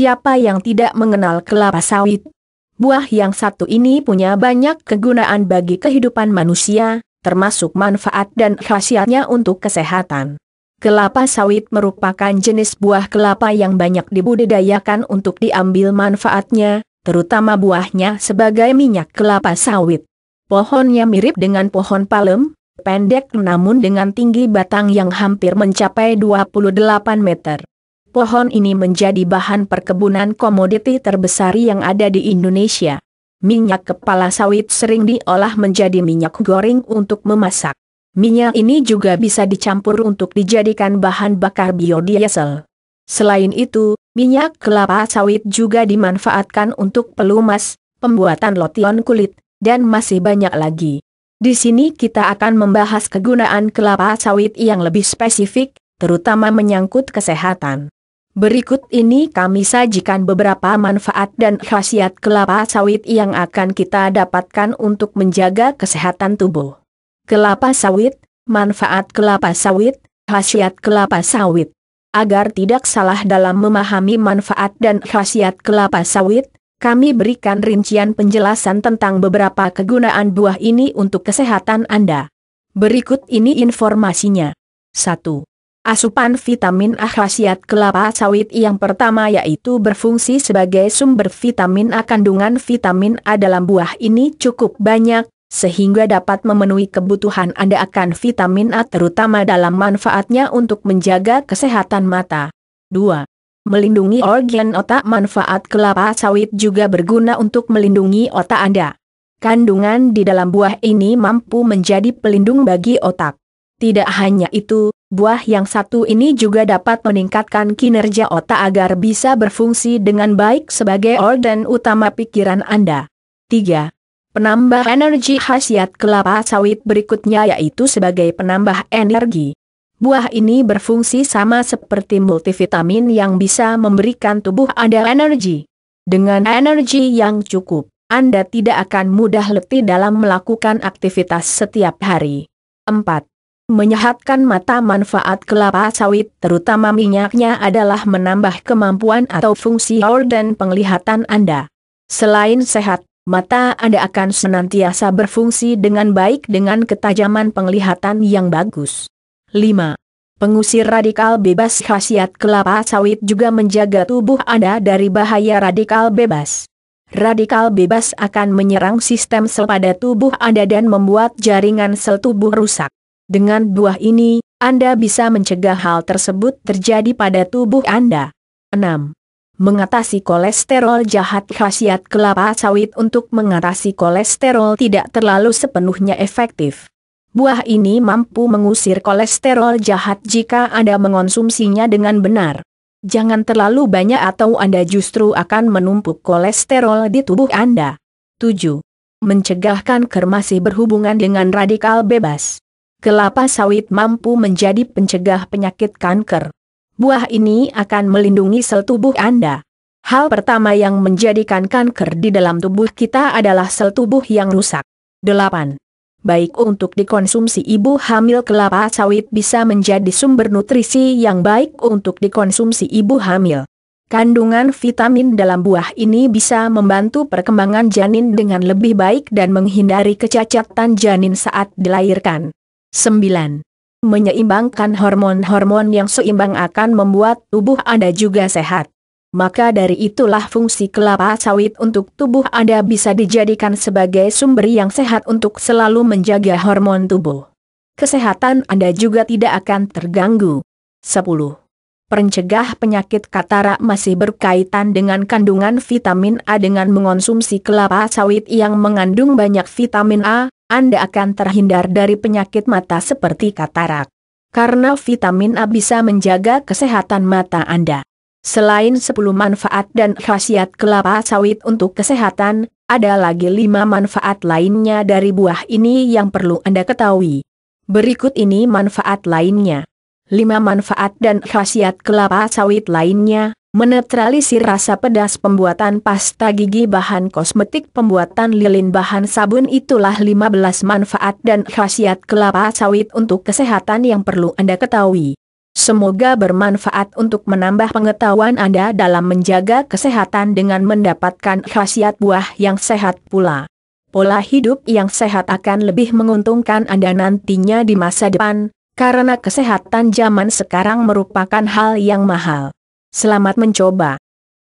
siapa yang tidak mengenal kelapa sawit? Buah yang satu ini punya banyak kegunaan bagi kehidupan manusia, termasuk manfaat dan khasiatnya untuk kesehatan. Kelapa sawit merupakan jenis buah kelapa yang banyak dibudidayakan untuk diambil manfaatnya, terutama buahnya sebagai minyak kelapa sawit. Pohonnya mirip dengan pohon palem, pendek namun dengan tinggi batang yang hampir mencapai 28 meter. Pohon ini menjadi bahan perkebunan komoditi terbesar yang ada di Indonesia. Minyak kepala sawit sering diolah menjadi minyak goreng untuk memasak. Minyak ini juga bisa dicampur untuk dijadikan bahan bakar biodiesel. Selain itu, minyak kelapa sawit juga dimanfaatkan untuk pelumas, pembuatan lotion kulit, dan masih banyak lagi. Di sini kita akan membahas kegunaan kelapa sawit yang lebih spesifik, terutama menyangkut kesehatan. Berikut ini kami sajikan beberapa manfaat dan khasiat kelapa sawit yang akan kita dapatkan untuk menjaga kesehatan tubuh. Kelapa sawit, manfaat kelapa sawit, khasiat kelapa sawit. Agar tidak salah dalam memahami manfaat dan khasiat kelapa sawit, kami berikan rincian penjelasan tentang beberapa kegunaan buah ini untuk kesehatan Anda. Berikut ini informasinya. 1. Asupan vitamin A khasiat kelapa sawit yang pertama yaitu berfungsi sebagai sumber vitamin A. Kandungan vitamin A dalam buah ini cukup banyak, sehingga dapat memenuhi kebutuhan Anda akan vitamin A terutama dalam manfaatnya untuk menjaga kesehatan mata. 2. Melindungi organ otak Manfaat kelapa sawit juga berguna untuk melindungi otak Anda. Kandungan di dalam buah ini mampu menjadi pelindung bagi otak. Tidak hanya itu, buah yang satu ini juga dapat meningkatkan kinerja otak agar bisa berfungsi dengan baik sebagai organ utama pikiran Anda. 3. Penambah energi khasiat kelapa sawit berikutnya yaitu sebagai penambah energi. Buah ini berfungsi sama seperti multivitamin yang bisa memberikan tubuh Anda energi. Dengan energi yang cukup, Anda tidak akan mudah letih dalam melakukan aktivitas setiap hari. 4. Menyehatkan mata manfaat kelapa sawit terutama minyaknya adalah menambah kemampuan atau fungsi organ dan penglihatan Anda. Selain sehat, mata Anda akan senantiasa berfungsi dengan baik dengan ketajaman penglihatan yang bagus. 5. Pengusir radikal bebas khasiat kelapa sawit juga menjaga tubuh Anda dari bahaya radikal bebas. Radikal bebas akan menyerang sistem sel pada tubuh Anda dan membuat jaringan sel tubuh rusak. Dengan buah ini, Anda bisa mencegah hal tersebut terjadi pada tubuh Anda. 6. Mengatasi kolesterol jahat khasiat kelapa sawit untuk mengatasi kolesterol tidak terlalu sepenuhnya efektif. Buah ini mampu mengusir kolesterol jahat jika Anda mengonsumsinya dengan benar. Jangan terlalu banyak atau Anda justru akan menumpuk kolesterol di tubuh Anda. 7. Mencegahkan masih berhubungan dengan radikal bebas kelapa sawit mampu menjadi pencegah penyakit kanker. Buah ini akan melindungi sel tubuh Anda. Hal pertama yang menjadikan kanker di dalam tubuh kita adalah sel tubuh yang rusak. 8. Baik untuk dikonsumsi ibu hamil kelapa sawit bisa menjadi sumber nutrisi yang baik untuk dikonsumsi ibu hamil. Kandungan vitamin dalam buah ini bisa membantu perkembangan janin dengan lebih baik dan menghindari kecacatan janin saat dilahirkan. 9. Menyeimbangkan hormon-hormon yang seimbang akan membuat tubuh Anda juga sehat. Maka dari itulah fungsi kelapa sawit untuk tubuh Anda bisa dijadikan sebagai sumber yang sehat untuk selalu menjaga hormon tubuh. Kesehatan Anda juga tidak akan terganggu. 10. Pencegah penyakit katarak masih berkaitan dengan kandungan vitamin A dengan mengonsumsi kelapa sawit yang mengandung banyak vitamin A, anda akan terhindar dari penyakit mata seperti katarak. Karena vitamin A bisa menjaga kesehatan mata Anda. Selain 10 manfaat dan khasiat kelapa sawit untuk kesehatan, ada lagi 5 manfaat lainnya dari buah ini yang perlu Anda ketahui. Berikut ini manfaat lainnya. 5 manfaat dan khasiat kelapa sawit lainnya menetralisir rasa pedas pembuatan pasta gigi bahan kosmetik pembuatan lilin bahan sabun itulah 15 manfaat dan khasiat kelapa sawit untuk kesehatan yang perlu Anda ketahui. Semoga bermanfaat untuk menambah pengetahuan Anda dalam menjaga kesehatan dengan mendapatkan khasiat buah yang sehat pula. Pola hidup yang sehat akan lebih menguntungkan Anda nantinya di masa depan, karena kesehatan zaman sekarang merupakan hal yang mahal. Selamat mencoba.